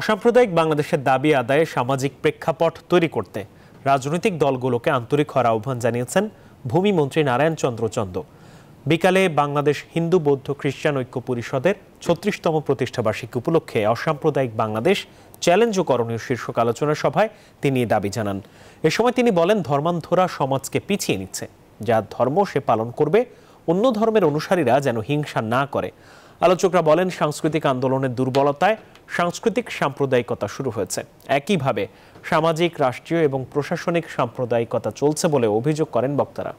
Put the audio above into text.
অসাম্প্রদায়িক বাংলাদেশের দাবি আদায়ে সামাজিক প্রেক্ষাপট তৈরি করতে রাজনৈতিক দলগুলোকে আন্তরিক হওয়ার আহ্বান জানিয়েছেন ভূমিমন্ত্রী নারায়ণ চন্দ্র চন্দ বিকালে বাংলাদেশ হিন্দু বৌদ্ধ খ্রিস্টান ঐক্য পরিষদের ছত্রিশতম প্রতিষ্ঠাবার্ষিকী উপলক্ষে অসাম্প্রদায়িক বাংলাদেশ চ্যালেঞ্জ ও করণীয় শীর্ষক আলোচনা সভায় তিনি দাবি জানান এ সময় তিনি বলেন ধর্মান্ধরা সমাজকে পিছিয়ে নিচ্ছে যা ধর্ম সে পালন করবে অন্য ধর্মের অনুসারীরা যেন হিংসা না করে আলোচকরা বলেন সাংস্কৃতিক আন্দোলনের দুর্বলতায় সাংস্কৃতিক সাম্প্রদায়িকতা শুরু হয়েছে একইভাবে সামাজিক রাষ্ট্রীয় এবং প্রশাসনিক সাম্প্রদায়িকতা চলছে বলে অভিযোগ করেন বক্তারা